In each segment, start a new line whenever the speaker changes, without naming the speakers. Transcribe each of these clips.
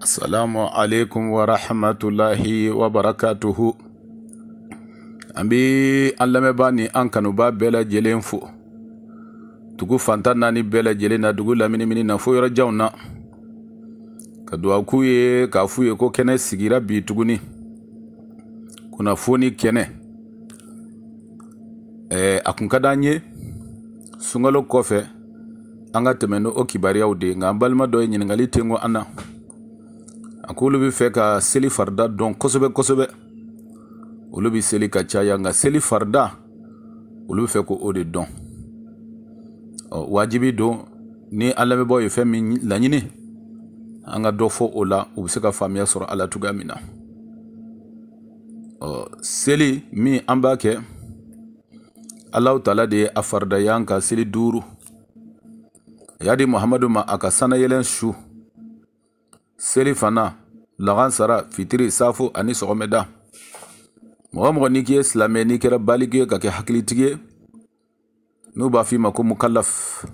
assalamu aleykum wa rahmatullahi wa barakatuhu an bi an lamɛbani an kanuba bɛlajɛlen fo dugu fanta naani bɛlajɛlen na dugu laminimini na fo yɔrɔjanw na ka duwaku ye k'a fu ye ko kɛnɛ sigira bi tuguni kunnafoni kɛnɛ e, a kun ka daan ye sungalo kɔfɛ an ka tɛmɛ ni o kibariyaw de nka an balima dɔ ye ɲiningali tengo an na a k'olu bɛ fɛ ka seli farida dɔn kosɛbɛ kosɛbɛ olu bɛ seli ka caya nka seli farida olu bɛ fɛ ko o de dɔn ɔ wajibi don ni an lamɛnbaaw ye fɛn min laɲini an ka dɔ fɔ o la u bɛ se ka faamuya sɔrɔ a la cogoya min na ɔ seli min an b'a kɛ alaw tala de ye a farida y'an ka seli duuru a y'a di muhamadu ma a ka sanayɛlɛn su seli fana lagansara fitiri safu ani sɔgɔmɛda mɔgɔ mɔgɔ n'i k'i ye silamɛ n'i kɛra baliki ye ka kɛ hakilitigi ye n'u b'a f'i ma ko mukalaf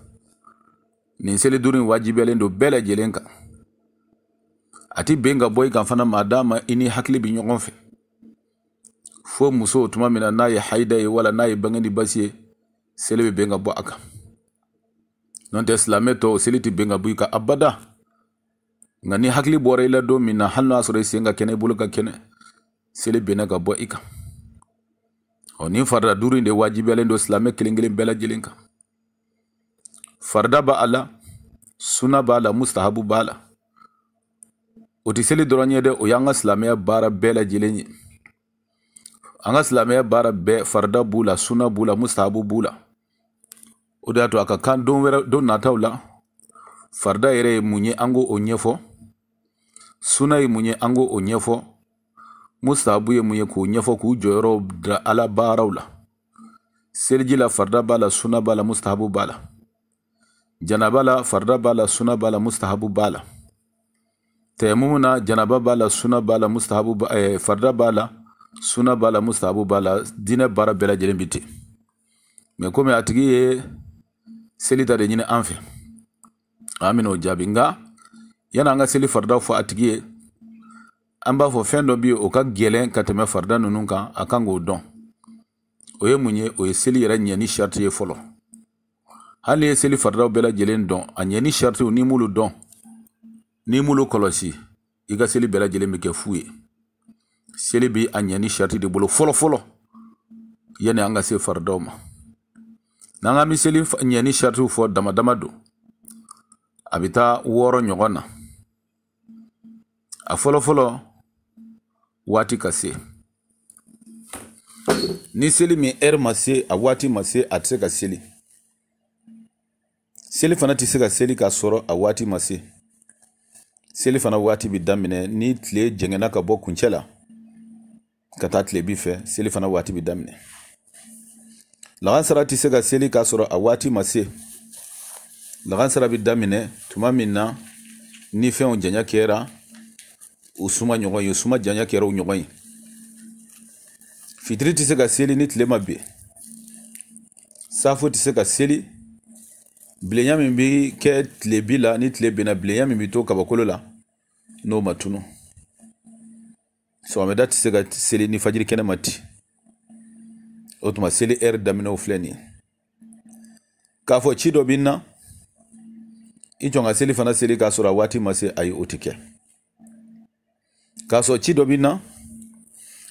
nin seli duuru in wajibiyalen don bɛɛ lajɛlen kan a ti ben ka bɔ i kan fana ma d'a ma i ni hakili bi ɲɔgɔn fɛ fo muso tuma min na n'a ye hayida ye wala n'a ye bangeni basi ye seli bɛ ben ka bɔ a kan n'o tɛ silamɛ tɔw seli tɛ ben ka bɔ i kan abada nga ni hakili bɔra i la don min na hali n'o y'a sɔrɔ i sen ka kɛnɛ i bolo ka kɛnɛ seli bɛnna ka bɔ i kan ɔ nin farida duuru in de wajibiyalen don silamɛ kelen kelen bɛɛ lajɛlen kan farida b'a la suna b'a la mustahabu b'a la o tɛ seli dɔrɔn ye dɛ o y'an ka silamɛya baara bɛɛ lajɛlen ye an ka silamɛya baara bɛɛ farida b'u la suna b'u la mustahabu b'u la o de y'a to a ka kan don wɛrɛ don nataw la farida yɛrɛ ye mun ye an k'o ɲɛfɔ Suna ye mun ye an k'o ɲɛfɔ musabu ye munye ye k'o ɲɛfɔ k'u joro da ala baraula la seliji la farda bala suna bala mustahabu bala janaba la farda bala suna bala mustahabu bala la na janaba bala suna bala mustahabu ba eh, farda bala suna bala mustahabu bala la bara bela bɛɛ lajɛlen bi ten mɛ komi a ye seli de nyine anfe amino jabinga bɛn'o yan'an ka seli faridaw fɔ a tigi ye an b'a fɔ fɛn dɔ bi o ka gɛlɛn ka tɛmɛ farida ninnu kan a kan k'o dɔn o ye mun ye o ye seli yɛrɛ ɲɛni sariti ye fɔlɔ hali ye seli faridaw bɛɛ lajɛlen dɔn a ɲɛni saritiw n'i m'olu dɔn n'i m'olu kɔlɔsi i ka seli bɛɛ lajɛlen bɛ kɛ fu ye seli bi a ɲɛni sariti de bolo fɔlɔ fɔlɔ yanni an ka se faridaw ma n'an k'an bɛ seli ɲɛni saritiw fɔ dama dama don a bɛ taa wɔɔrɔ ɲɔgɔn na a fɔlɔfɔlɔ waati er ka se ni seli min ɛri ma se a waati ma se a tɛ se ka seli seli fana tɛ se ka seli k'a sɔrɔ a waati ma se seli fana waati bi daminɛ ni tile jɛngɛna ka bɔ kuncɛ la ka taa bi fɛ seli fana waati bi daminɛ lahansara tɛ se ka seli k'a sɔrɔ a waati ma se lahansara bi daminɛ tuma min na ni fɛnw janya kɛra usuma suma ɲɔgɔn ye o janya kɛra o ɲɔgɔn ye fitiri tɛ se ka seli ni tile ma ben safo tɛ se ka seli bilenya min bɛ kɛ tile la ni tile benna bilenya min bɛ to kabakolo la n'o ma tunu sɔgɔmada tɛ se ka seli ni fajiri kɛnɛ ma ti o tuma seli ɛri er daminɛw filɛ ni ye k'a fɔ ci dɔ bi na i jɔn ka seli fana seli k'a sɔrɔ a waati ma se ayi o tɛ kɛ k'a sɔrɔ ci dɔ bi na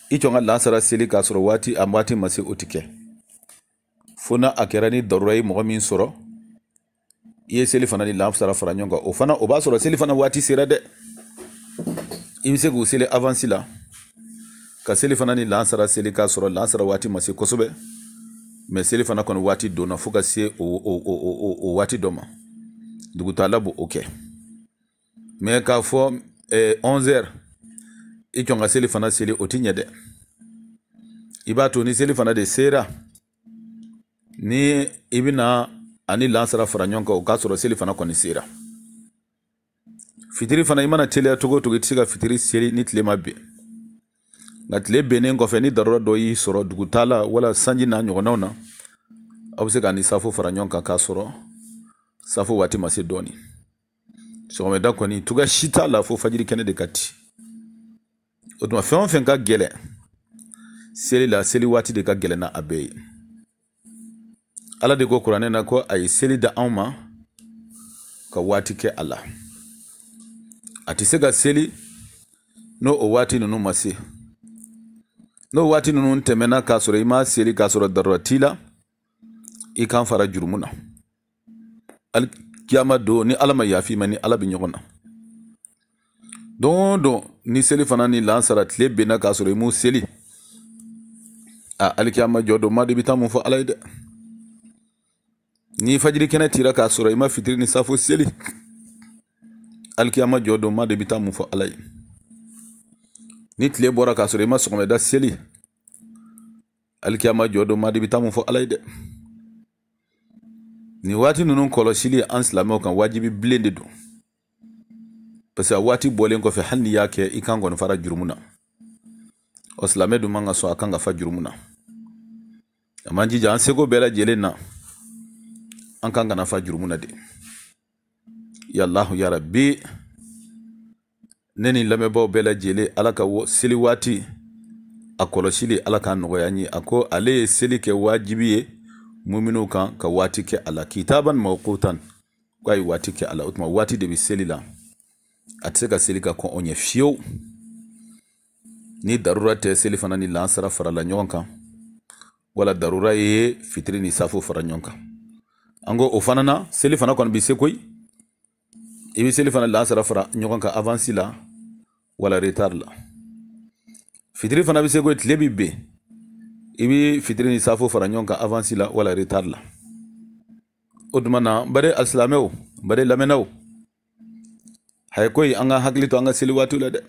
i jɔ n ka lansara seli k'a sɔrɔ waati a waati ma se o ti kɛ fo n'a a kɛra ni darura ye mɔgɔ min sɔrɔ i ye seli fana ni lansara fara ɲɔgɔn kan o fana o b'a sɔrɔ seli fana waati sera dɛ i bɛ se k'u seli avansi la ka seli fana ni lansara seli k'a sɔrɔ lansara waati ma se kosɛbɛ mɛ seli fana kɔni waati donna fo ka se o o o o o waati dɔ ma dugutagala b'o kɛ mɛ k'a fɔ ɛɛ eh, 11 heures i e kɔn ka seli fana seli o ti ɲɛ dɛ i b'a to ni seli fana de sera ni i bɛna ani lansara fara ɲɔgɔn kan o k'a sɔrɔ seli fana kɔni sera fitiri fana i mana teliya cogo o cogo i tɛ se ka fitiri seli ni tile ma bɛn nka tile bɛnnen kɔfɛ ni darura dɔ y'i sɔrɔ dugu wala sanji n'a ɲɔgɔnnaw na aw bɛ se k'a ni safo fara ɲɔgɔn kan k'a sɔrɔ safo waati ma se dɔɔnin sɔgɔmada kɔni cogoya si t'a la fo fajiri kɛnɛ de ka di o tuma fɛn o fɛn ka gɛlɛn seli la seli waati de ka gɛlɛn na a bɛɛ ye ala de ko kuranɛ na ko a ye seli da anw ma ka waati kɛ a la a tɛ se ka seli n'o o waati ninnu ma se n'o waati ninnu tɛmɛna k'a sɔrɔ i ma seli k'a sɔrɔ darura t'i la i kan fara jurumu na kiyama don ni ala ma yafi ma ni ala bɛ ɲɔgɔn na don don ni seli fana ni lansara tile benna k'a sɔrɔ i m'u seli a alikiyama jɔ don madu i bɛ taa mun fɔ ala ye dɛ ni fajiri kɛnɛ tira k'a sɔrɔ i ma fitiri ni safo seli alikiyama jɔ don madu i bɛ taa mun fɔ ala ye ni tile bɔra k'a sɔrɔ i ma sɔgɔmada seli alikiyama jɔ don madu i bɛ taa mun fɔ ala ye dɛ nin waati ninnu kɔlɔsili an silamɛw kan wajibi bilen de don parce que waati bɔlen kɔfɛ hali n'i y'a kɛ i kan kɔni fara jurumu na ɔ silamɛ dun man ka sɔn a kan ka fa jurumu na a man jija an seko bɛɛ lajɛlen na an kan kana fa jurumu na de yalahu yarabi ne ni lamɛnbaaw bɛɛ lajɛlen ala ka seli waati a kɔlɔsili ala k'a nɔgɔya ye a ko ale ye seli kɛ waajibi ye muminiw kan ka waati kɛ a la kitaban mawqutan ko a ye waati kɛ a la o tuma waati de bɛ seli la atseka silika ka onye o ni darura te seli fana ni lansara fara la nyonka wala darura ye fitri ni safu fara nyonka ango an na seli fana kɔni bi se koyi i fana lansara fara nyonka avansi la wala retard la fitri fana bise se koyi tile ibi fitri ni safu fara nyonka avansi la wala retard la odmana tuma na n bade alisilamɛw n bade lamɛnnaw hay koy an ka to an ka seli waatiw la dɛ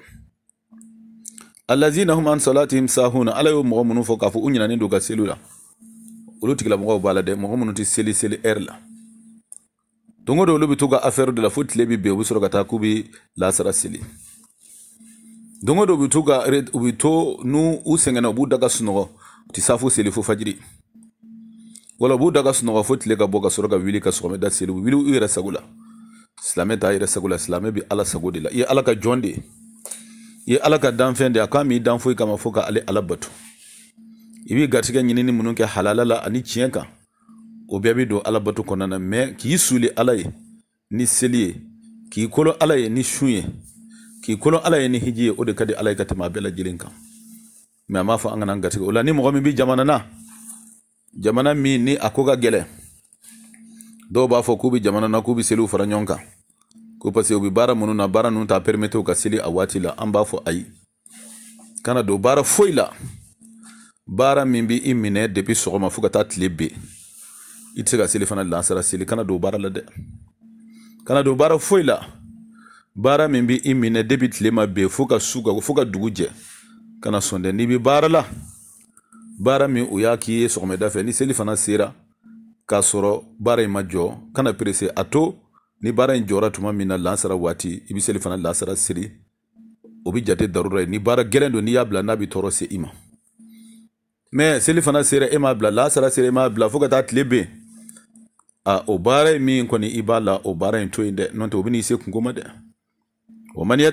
allazina hum an salatihim sahuna ala y'o mɔgɔ minnu fɔ k'a fɔ u ka seliw la olu tigilamɔgɔw b'a la dɛ mɔgɔ minnu seli seli ɛri la don o don olu de la fo tile bɛ bɛn u bɛ sɔrɔ ka taa seli don o don u bɛ n'u u b'u da ka sunɔgɔ u seli fo fajiri wala b'u da ka sunɔgɔ fo tile ka ka sɔrɔ ka wuli ka seli u u yɛrɛ sago silamɛ t'a yɛrɛ sago la silamɛ bɛ ala sago de la i ye ala ka jɔn de ye i ye ala ka danfɛn de a k'a m'i dan kama fo ka ale ala bato i b'i garisigɛ ɲinini minnu kɛ halala la ani tiɲɛ kan o bɛɛ bɛ don ala bato kɔnɔna na mɛ k'i suli ala ye ni seli ye k'i kolo ala ye ni sun ye k'i kolon ala ye ni hiji ye o de ka di ala ye ka tɛmɛ a bɛɛ lajɛlen kan mɛ a m'a fɔ an kana an garisɛgɛ o la ni mɔgɔ min bɛ jamana na jamana min ni a ko ka gɛlɛn do b'a fɔ k'u bɛ jamana na k'u bɛ seliw fara ɲɔgɔn kan ko parce que u bɛ baara minnu na baara ninnu t'a permettre ka seli a waati la an b'a fɔ ayi kana do baara foyi la baara min bɛ i minɛ depuis sɔgɔma fo ka taa tile ben i tɛ se ka seli fana lansara seli kana do baara la dɛ kana do baara foyi la baara min bɛ i minɛ depuis tile ma ben fo ka su ka fo ka dugu jɛ kana sɔn n'i bɛ baara la baara min o y'a k'i ye sɔgɔmada fɛ ni seli fana sera k'a sɔrɔ baara in ma jɔ kana perese a to ni baara in jɔra tuma min na lansara waati i be seli fana lansara seli o be jate darura ye ni baara gɛlɛn don n'i y'a bila n'a be tɔɔrɔ se i ma mɛ seli fana sera e m'a bila lansara sera e m'a bila fɔɔ ka taa tile ben a o baara ye min kɔni i b'a la o baara in to yen dɛ nɔntɛ o ben'i se kunko dɛ wa man ni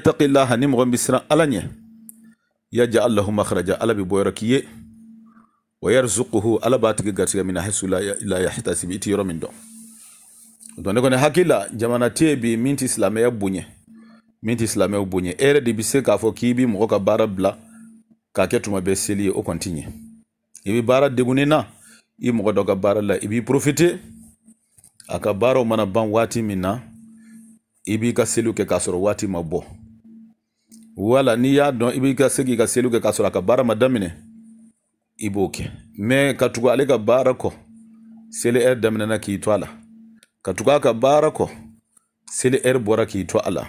mɔgɔ min be siran ala ɲɛ yaja allahu makharaja ala be bɔyɔrɔ k'i ye wa yarzuquhu ala b'a tigi min hasu la yahtasibu iti yoro min do donc ne kɔni hakilila jamana tebi yen bi min tɛ silamɛya bunye min tɛ silamɛw bonya e de bɛ k'a fo kibi mo ka baara bila k'a ketu ma bɛɛ o kɔni ibi ɲɛ de bɛ i mo do ka baara la i b'i profite a mana ban wati min ibi ka selu ke k'a soro wati ma wala n'i y'a dɔn i ka segi ka selu ke k'a soro a ka baara ma i b'o kɛ mɛ ka er tugu ale ka baara kɔ seli ɛri er daminɛna k'i to a la ka tugu a ka baara kɔ seli ɛri bɔra k'i to a la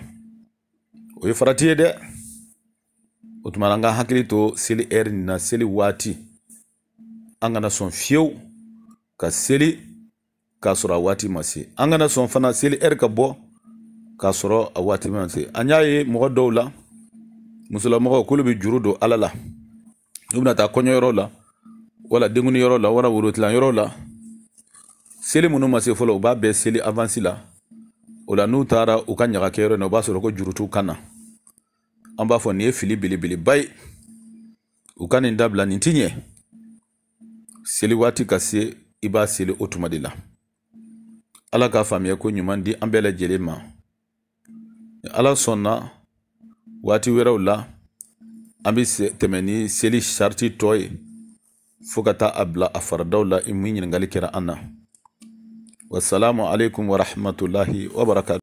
o ye farati ye dɛ o tuma an ka hakili to seli ɛri er nin na seli waati an kana sɔn fiyewu ka seli k'a sɔrɔ a waati ma se an kana sɔn fana seli ɛri ka bɔ k'a sɔrɔ a waati ma se an y'a ye mɔgɔ dɔw la musolamɔgɔw k'olu bɛ juru don ala la n'u bɛna taa kɔɲɔyɔrɔ la wala denkundi yɔrɔ la wala worotilan yɔrɔ la seli minnu ma se fɔlɔ u b'a bɛɛ seli avansi la o la n'u taara u ka ɲaga kɛyɔrɔ na o b'a sɔrɔ ko jurutu kan na an b'a fɔ nin ye fili belebeleba ye u ka nin dabila nin ti ɲɛ seli waati ka se i b'a seli o tuma de la ala k'a faamuya ko ɲuman di an bɛɛ lajɛlen ma ala sɔnna waati wɛrɛw la an be tɛmɛ ni seli sariti tɔ ye fo ka taa a bila a faradaw la min ɲininkali kɛra an na wasalamu alaikum warahmatulahi wabarakatu